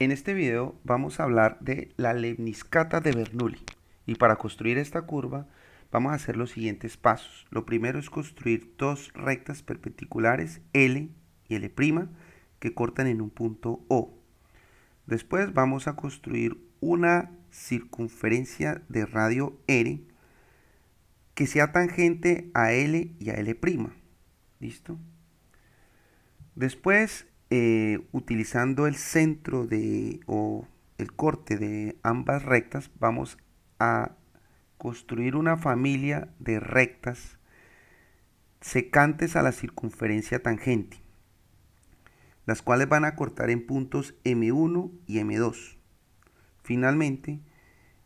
En este video vamos a hablar de la lemniscata de Bernoulli y para construir esta curva vamos a hacer los siguientes pasos. Lo primero es construir dos rectas perpendiculares L y L' que cortan en un punto O. Después vamos a construir una circunferencia de radio R que sea tangente a L y a L'. ¿Listo? Después eh, utilizando el centro de, o el corte de ambas rectas, vamos a construir una familia de rectas secantes a la circunferencia tangente, las cuales van a cortar en puntos M1 y M2. Finalmente,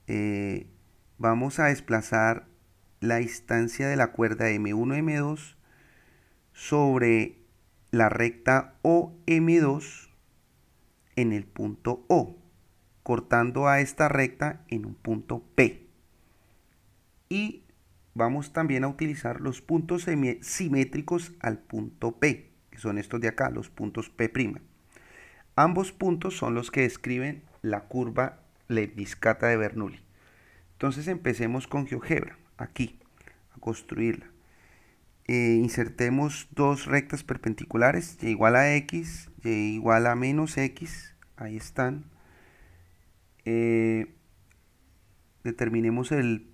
eh, vamos a desplazar la distancia de la cuerda M1-M2 sobre la recta OM2 en el punto O, cortando a esta recta en un punto P. Y vamos también a utilizar los puntos simétricos al punto P, que son estos de acá, los puntos P'. Ambos puntos son los que describen la curva leviscata de Bernoulli. Entonces empecemos con GeoGebra, aquí, a construirla. Eh, insertemos dos rectas perpendiculares, y igual a x, y igual a menos x, ahí están. Eh, determinemos el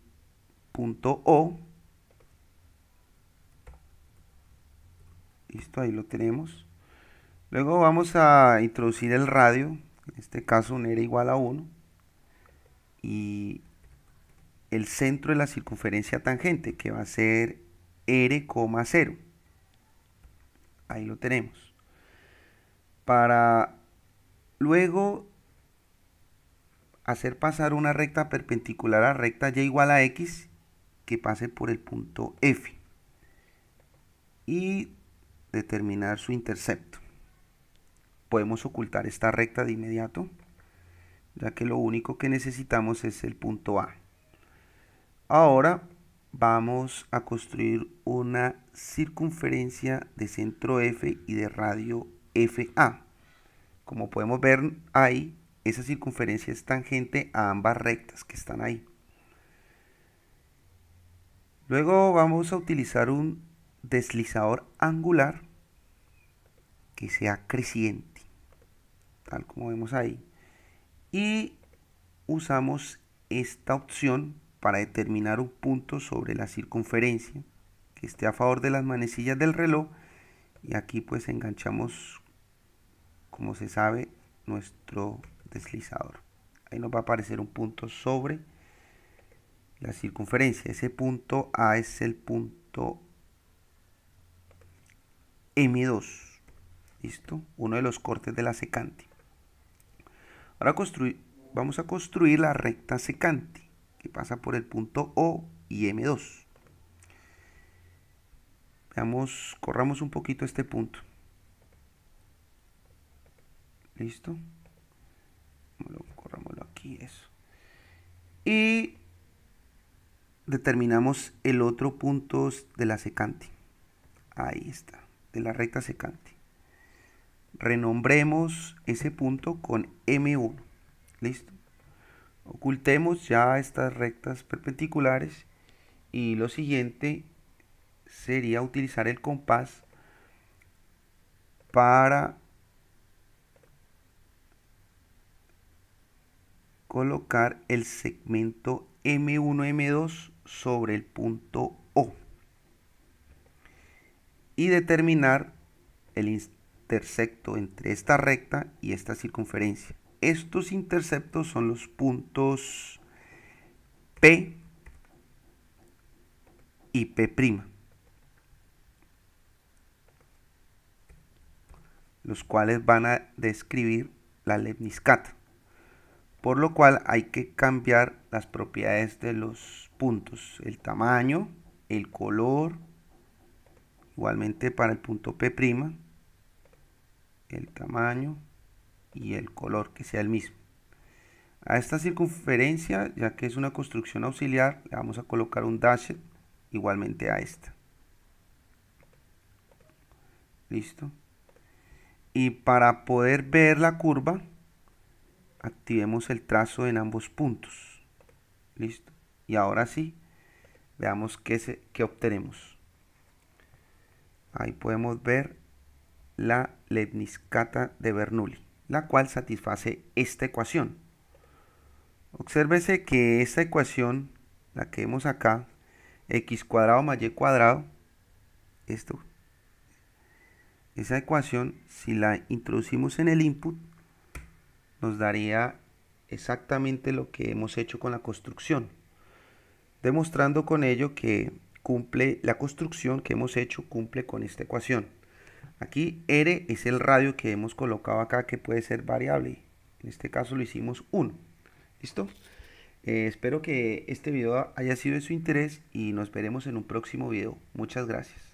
punto O. Listo, ahí lo tenemos. Luego vamos a introducir el radio, en este caso un era igual a 1. Y el centro de la circunferencia tangente, que va a ser R,0. Ahí lo tenemos. Para luego hacer pasar una recta perpendicular a recta y igual a x que pase por el punto F y determinar su intercepto. Podemos ocultar esta recta de inmediato ya que lo único que necesitamos es el punto A. Ahora vamos a construir una circunferencia de centro F y de radio FA. Como podemos ver ahí, esa circunferencia es tangente a ambas rectas que están ahí. Luego vamos a utilizar un deslizador angular que sea creciente, tal como vemos ahí. Y usamos esta opción para determinar un punto sobre la circunferencia que esté a favor de las manecillas del reloj y aquí pues enganchamos como se sabe nuestro deslizador ahí nos va a aparecer un punto sobre la circunferencia ese punto A es el punto M2 listo uno de los cortes de la secante ahora vamos a construir la recta secante que pasa por el punto O y M2. Veamos, corramos un poquito este punto. Listo. Corramoslo aquí, eso. Y determinamos el otro punto de la secante. Ahí está, de la recta secante. Renombremos ese punto con M1. Listo. Ocultemos ya estas rectas perpendiculares y lo siguiente sería utilizar el compás para colocar el segmento M1, M2 sobre el punto O y determinar el intersecto entre esta recta y esta circunferencia. Estos interceptos son los puntos P y P', los cuales van a describir la lemniscata, por lo cual hay que cambiar las propiedades de los puntos, el tamaño, el color, igualmente para el punto P', el tamaño, y el color que sea el mismo. A esta circunferencia, ya que es una construcción auxiliar, le vamos a colocar un dash igualmente a esta. Listo. Y para poder ver la curva, activemos el trazo en ambos puntos. Listo. Y ahora sí, veamos qué, qué obtenemos. Ahí podemos ver la letniscata de Bernoulli la cual satisface esta ecuación. Obsérvese que esta ecuación, la que vemos acá, x cuadrado más y cuadrado, esto, esa ecuación, si la introducimos en el input, nos daría exactamente lo que hemos hecho con la construcción, demostrando con ello que cumple la construcción que hemos hecho cumple con esta ecuación. Aquí R es el radio que hemos colocado acá que puede ser variable. En este caso lo hicimos 1. ¿Listo? Eh, espero que este video haya sido de su interés y nos veremos en un próximo video. Muchas gracias.